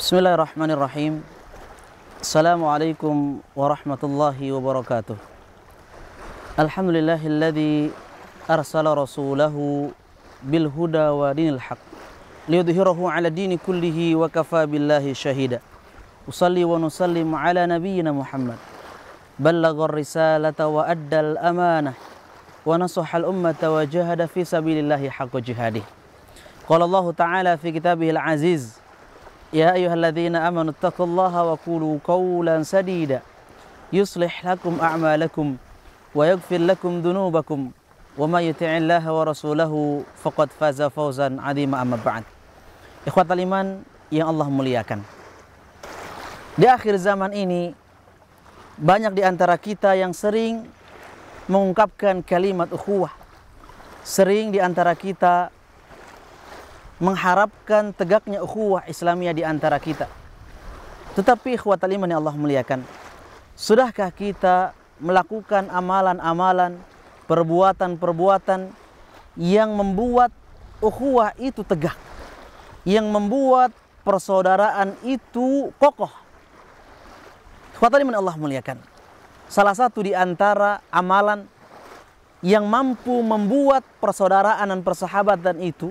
بسم الله الرحمن الرحيم السلام عليكم ورحمة الله وبركاته الحمد لله الذي أرسل رسوله بالهدى ودين الحق ليظهره على الدين كله وكفى بالله شهيدا أصلي ونسلم على نبينا محمد بلغ الرسالة وأدى الأمانة ونصح الأمة وجهد في سبيل الله حق جهاده قال الله تعالى في كتابه العزيز يا أيها الذين آمنوا اتقوا الله وقولوا قولا سديدا يصلح لكم أعمالكم ويغفر لكم ذنوبكم وما يطع الله ورسوله فقد فاز فوزا عظيما أما بعد Ikhwatal iman yang Allah muliakan. Di akhir zaman ini banyak di antara kita yang sering mengungkapkan kalimat ukhuwah. Sering di antara kita mengharapkan tegaknya ukhuwah Islamiyah di antara kita. Tetapi ikhwat iman yang Allah muliakan, sudahkah kita melakukan amalan-amalan, perbuatan-perbuatan yang membuat ukhuwah itu tegak, yang membuat persaudaraan itu kokoh? Ikhwatal iman Allah muliakan. Salah satu di antara amalan yang mampu membuat persaudaraan dan persahabatan itu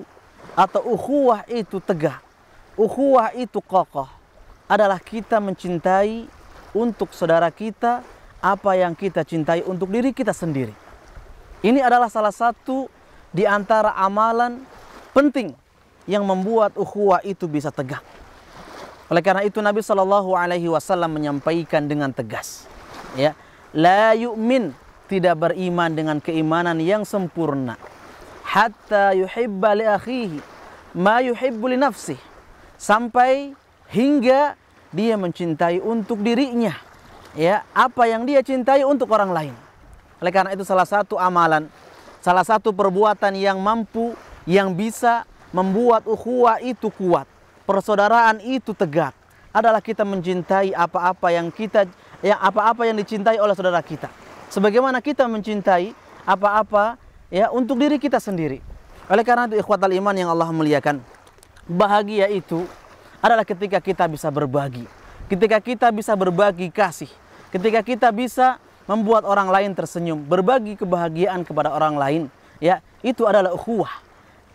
atau ukhuwah itu tegak, ukhuwah itu kokoh adalah kita mencintai untuk saudara kita apa yang kita cintai untuk diri kita sendiri. Ini adalah salah satu di antara amalan penting yang membuat ukhuwah itu bisa tegak. Oleh karena itu Nabi Shallallahu Alaihi Wasallam menyampaikan dengan tegas, ya, la yu'min tidak beriman dengan keimanan yang sempurna hatta yuhibba li akhihi ma yuhibbu li nafsih sampai hingga dia mencintai untuk dirinya ya apa yang dia cintai untuk orang lain oleh karena itu salah satu amalan salah satu perbuatan yang mampu yang bisa membuat ukhuwah itu kuat persaudaraan itu tegak adalah kita mencintai apa-apa yang kita yang apa-apa yang dicintai oleh saudara kita sebagaimana kita mencintai apa-apa ya untuk diri kita sendiri. Oleh karena itu ikhwatal iman yang Allah muliakan, bahagia itu adalah ketika kita bisa berbagi. Ketika kita bisa berbagi kasih, ketika kita bisa membuat orang lain tersenyum, berbagi kebahagiaan kepada orang lain, ya, itu adalah ukhuwah.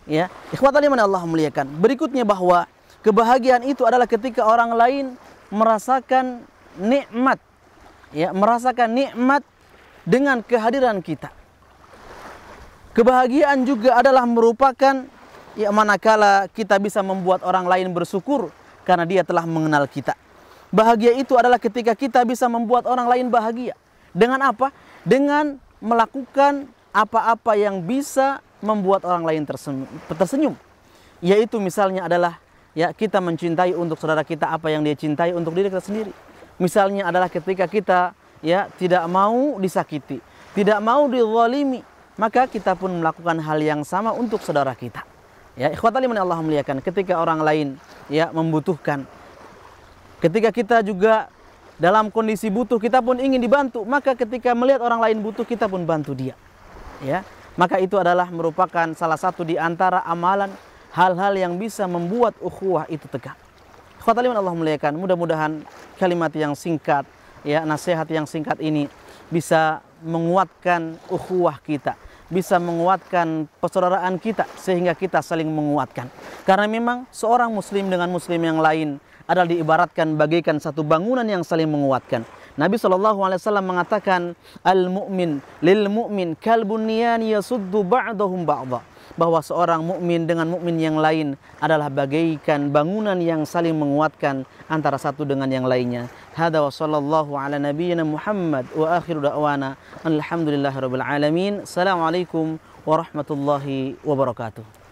Ya, ikhwatal iman Allah muliakan. Berikutnya bahwa kebahagiaan itu adalah ketika orang lain merasakan nikmat ya merasakan nikmat dengan kehadiran kita Kebahagiaan juga adalah merupakan ya manakala kita bisa membuat orang lain bersyukur karena dia telah mengenal kita. Bahagia itu adalah ketika kita bisa membuat orang lain bahagia. Dengan apa? Dengan melakukan apa-apa yang bisa membuat orang lain tersenyum, Yaitu misalnya adalah ya kita mencintai untuk saudara kita apa yang dia cintai untuk diri kita sendiri. Misalnya adalah ketika kita ya tidak mau disakiti, tidak mau dizalimi, maka kita pun melakukan hal yang sama untuk saudara kita. Ya, ikhwatalimani Allah muliakan ketika orang lain ya membutuhkan. Ketika kita juga dalam kondisi butuh kita pun ingin dibantu, maka ketika melihat orang lain butuh kita pun bantu dia. Ya, maka itu adalah merupakan salah satu di antara amalan hal-hal yang bisa membuat ukhuwah itu tegak. Ikhwatalimani Allah muliakan, mudah-mudahan kalimat yang singkat ya nasihat yang singkat ini bisa menguatkan ukhuwah kita, bisa menguatkan persaudaraan kita sehingga kita saling menguatkan. Karena memang seorang muslim dengan muslim yang lain adalah diibaratkan bagaikan satu bangunan yang saling menguatkan. Nabi SAW mengatakan, al mu'min lil mu'min kalbunian yasuddu ba'dahum ba'dah. bahwa seorang mukmin dengan mukmin yang lain adalah bagaikan bangunan yang saling menguatkan antara satu dengan yang lainnya. Hada wa sallallahu ala nabiyyina Muhammad wa akhiru da'wana. Alhamdulillahirabbil alamin. Assalamualaikum warahmatullahi wabarakatuh.